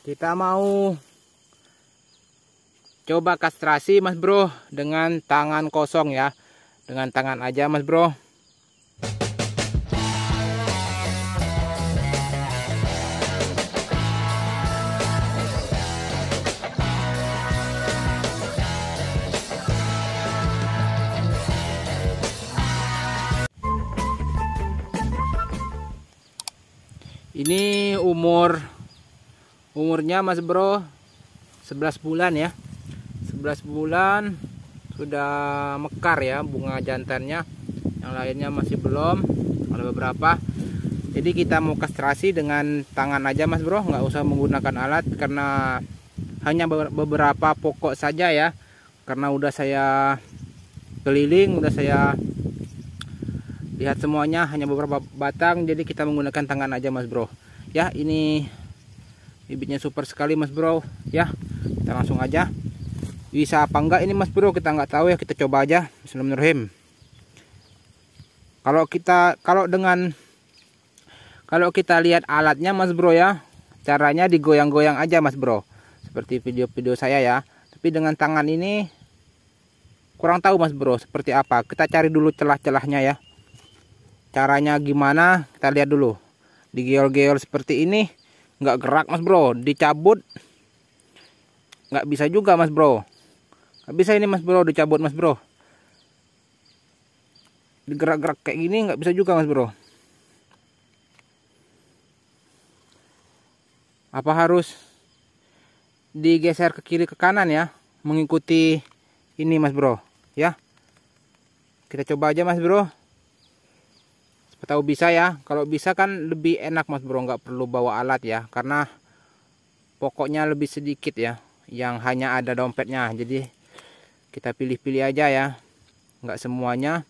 kita mau coba kastrasi mas bro dengan tangan kosong ya dengan tangan aja mas bro ini umur umurnya mas bro 11 bulan ya 11 bulan sudah mekar ya bunga jantannya yang lainnya masih belum ada beberapa jadi kita mau kastrasi dengan tangan aja mas bro nggak usah menggunakan alat karena hanya beberapa pokok saja ya karena udah saya keliling udah saya lihat semuanya hanya beberapa batang jadi kita menggunakan tangan aja mas bro ya ini bibitnya super sekali mas bro ya kita langsung aja bisa apa enggak ini mas bro kita nggak tahu ya kita coba aja Bismillahirrahmanirrahim kalau kita kalau dengan kalau kita lihat alatnya mas bro ya caranya digoyang-goyang aja mas bro seperti video-video saya ya tapi dengan tangan ini kurang tahu mas bro seperti apa kita cari dulu celah-celahnya ya caranya gimana kita lihat dulu digeol-geol seperti ini nggak gerak mas bro dicabut nggak bisa juga mas bro nggak bisa ini mas bro dicabut mas bro digerak-gerak kayak gini nggak bisa juga mas bro apa harus digeser ke kiri ke kanan ya mengikuti ini mas bro ya kita coba aja mas bro Tahu bisa ya. Kalau bisa kan lebih enak Mas Bro, nggak perlu bawa alat ya karena pokoknya lebih sedikit ya yang hanya ada dompetnya. Jadi kita pilih-pilih aja ya. Nggak semuanya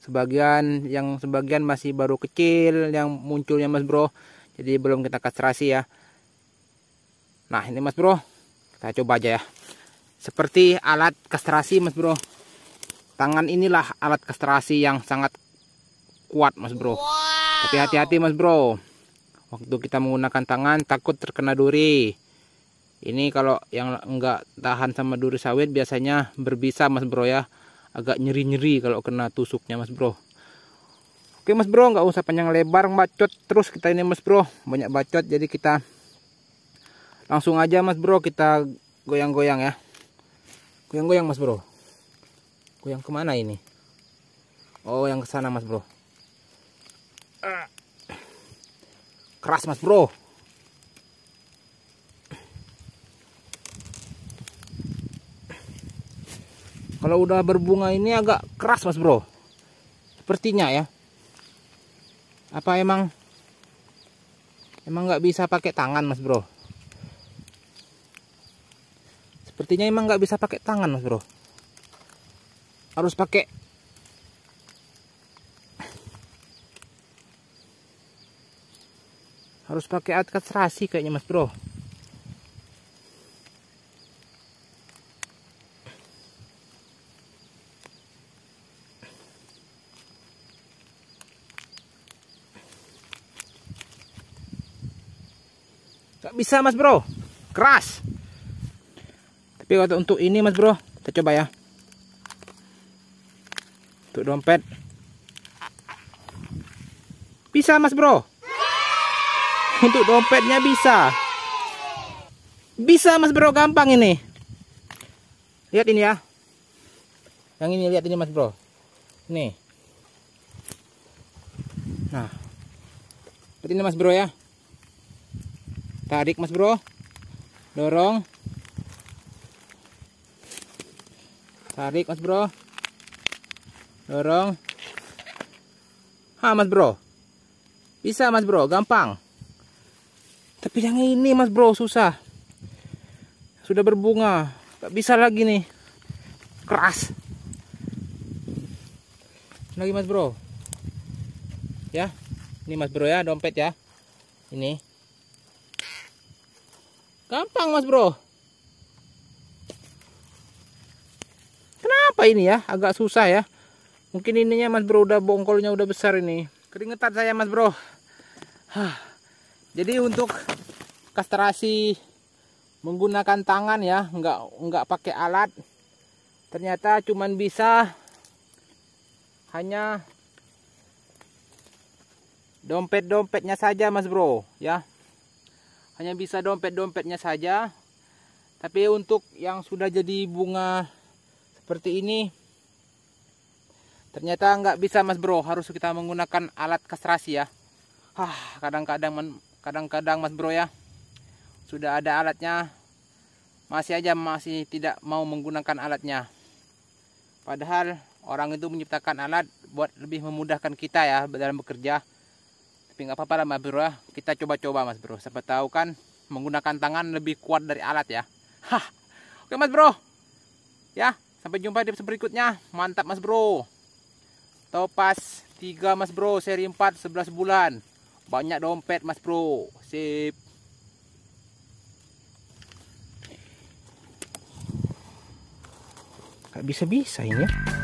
sebagian yang sebagian masih baru kecil yang munculnya Mas Bro. Jadi belum kita kastrasi ya. Nah, ini Mas Bro. Kita coba aja ya. Seperti alat kastrasi Mas Bro. Tangan inilah alat kastrasi yang sangat kuat mas bro wow. hati-hati mas bro waktu kita menggunakan tangan takut terkena duri ini kalau yang enggak tahan sama duri sawit biasanya berbisa mas bro ya agak nyeri-nyeri kalau kena tusuknya mas bro oke mas bro nggak usah panjang lebar bacot terus kita ini mas bro banyak bacot jadi kita langsung aja mas bro kita goyang-goyang ya goyang-goyang mas bro goyang kemana ini oh yang kesana mas bro Keras mas bro. Kalau udah berbunga ini agak keras mas bro. Sepertinya ya. Apa emang? Emang nggak bisa pakai tangan mas bro. Sepertinya emang nggak bisa pakai tangan mas bro. Harus pakai harus pakai alat kastrasi kayaknya mas bro Gak bisa mas bro Keras Tapi kalau untuk ini mas bro Kita coba ya Untuk dompet Bisa mas bro untuk dompetnya bisa. Bisa Mas Bro, gampang ini. Lihat ini ya. Yang ini lihat ini Mas Bro. Nih. Nah. seperti ini Mas Bro ya. Tarik Mas Bro. Dorong. Tarik Mas Bro. Dorong. Ha Mas Bro. Bisa Mas Bro, gampang. Tapi yang ini mas bro susah. Sudah berbunga. Gak bisa lagi nih. Keras. Lagi mas bro. Ya. Ini mas bro ya dompet ya. Ini. Gampang mas bro. Kenapa ini ya? Agak susah ya. Mungkin ininya mas bro udah bongkolnya udah besar ini. Keringetan saya mas bro. Hah jadi untuk kastrasi menggunakan tangan ya nggak nggak pakai alat ternyata cuman bisa hanya dompet-dompetnya saja mas bro ya hanya bisa dompet-dompetnya saja tapi untuk yang sudah jadi bunga seperti ini ternyata nggak bisa mas bro harus kita menggunakan alat kastrasi ya kadang-kadang kadang-kadang mas bro ya sudah ada alatnya masih aja masih tidak mau menggunakan alatnya padahal orang itu menciptakan alat buat lebih memudahkan kita ya dalam bekerja tapi nggak apa-apa lah mas bro ya kita coba-coba mas bro siapa tahu kan menggunakan tangan lebih kuat dari alat ya Hah. oke mas bro ya sampai jumpa di episode berikutnya mantap mas bro Topas 3 mas bro seri 4 11 bulan banyak dompet Mas Bro. Sip. Gak bisa-bisa ini ya.